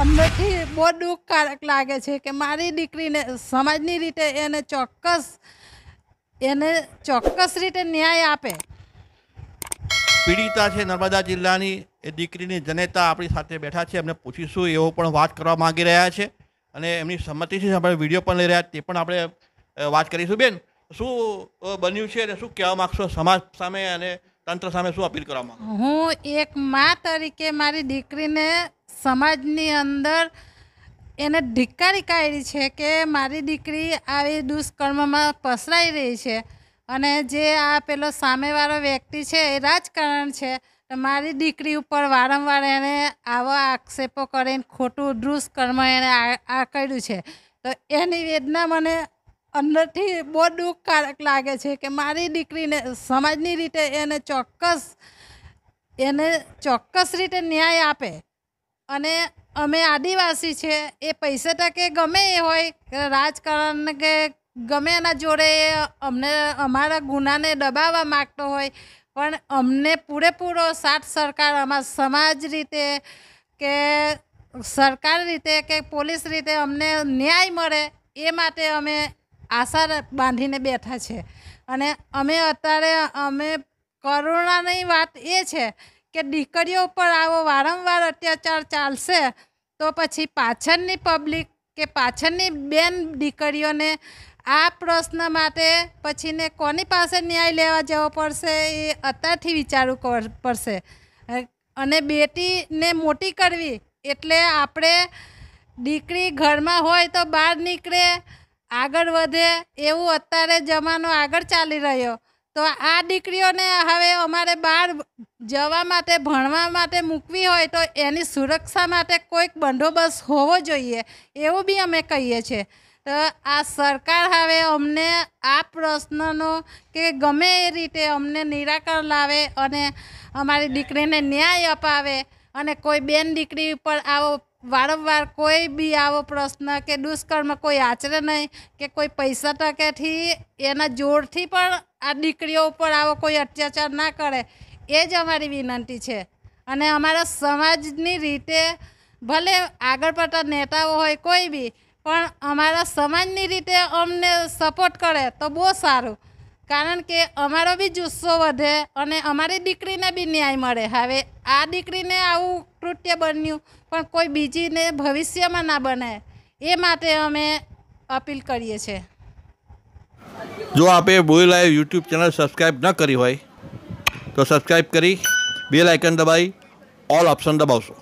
અમને બહુ દુઃખકારક લાગે છે કે મારી દીકરીને સમાજની રીતે એને ચોક્કસ એને ચોક્કસ રીતે ન્યાય આપે પીડિતા છે નર્મદા જિલ્લાની એ દીકરીની જનેતા આપણી સાથે બેઠા છે એમને પૂછીશું એવો પણ વાત કરવા માગી રહ્યા છે અને એમની સંમતિથી આપણે વિડીયો પણ લઈ રહ્યા તે પણ આપણે વાત કરીશું બેન શું બન્યું છે અને શું કહેવા માગશો સમાજ સામે અને તંત્ર સામે શું અપીલ કરવા માંગો હું એક મા તરીકે મારી દીકરીને સમાજની અંદર એને ધિક્કારી કાઢી છે કે મારી દીકરી આવી દુષ્કર્મમાં પસરાઈ રહી છે અને જે આ પેલો સામેવાળો વ્યક્તિ છે એ રાજકારણ છે મારી દીકરી ઉપર વારંવાર એણે આવા આક્ષેપો કરીને ખોટું દુષ્કર્મ એણે આ કર્યું છે તો એની વેદના મને અંદરથી બહુ દુઃખકારક લાગે છે કે મારી દીકરીને સમાજની રીતે એને ચોક્કસ એને ચોક્કસ રીતે ન્યાય આપે અને અમે આદિવાસી છે એ પૈસા ટકે ગમે એ હોય રાજકારણ કે ગમે એના જોડે અમને અમારા ગુનાને દબાવવા માગતો હોય પણ અમને પૂરેપૂરો સાથ સરકાર અમારા સમાજ રીતે કે સરકાર રીતે કે પોલીસ રીતે અમને ન્યાય મળે એ માટે અમે આશા બાંધીને બેઠા છે અને અમે અત્યારે અમે કરુણાની વાત એ છે કે દીકરીઓ પર આવો વારંવાર અત્યાચાર ચાલશે તો પછી પાછળની પબ્લિક કે પાછળની બેન દીકરીઓને આ પ્રશ્ન માટે પછીને કોની પાસે ન્યાય લેવા જવો પડશે એ અત્યારથી વિચારવું પડશે અને બેટીને મોટી કરવી એટલે આપણે દીકરી ઘરમાં હોય તો બહાર નીકળે આગળ વધે એવું અત્યારે જમાનો આગળ ચાલી રહ્યો તો આ દીકરીઓને હવે અમારે બહાર જવા માટે ભણવા માટે મૂકવી હોય તો એની સુરક્ષા માટે કોઈક બંદોબસ્ત હોવો જોઈએ એવું બી અમે કહીએ છીએ તો આ સરકાર હવે અમને આ પ્રશ્નનો કે ગમે એ રીતે અમને નિરાકરણ લાવે અને અમારી દીકરીને ન્યાય અપાવે અને કોઈ બેન દીકરી ઉપર આવો વારંવાર કોઈ બી આવો પ્રશ્ન કે દુષ્કર્મ કોઈ આચરે નહીં કે કોઈ પૈસા ટકેથી એના જોડથી પણ આ દીકરીઓ ઉપર આવો કોઈ અત્યાચાર ના કરે એ જ અમારી વિનંતી છે અને અમારા સમાજની રીતે ભલે આગળ પડતા નેતાઓ હોય કોઈ બી પણ અમારા સમાજની રીતે અમને સપોર્ટ કરે તો બહુ સારું કારણ કે અમારો બી જુસ્સો વધે અને અમારી દીકરીને બી ન્યાય મળે હવે આ દીકરીને આવું કૃત્ય બન્યું પણ કોઈ બીજીને ભવિષ્યમાં ના બને એ માટે અમે અપીલ કરીએ છીએ જો આપે boy live YouTube channel subscribe ન કરી હોય તો સબસ્ક્રાઈબ કરી બેલ આઇકન દબાવી ઓલ ઓપ્શન દબાવશો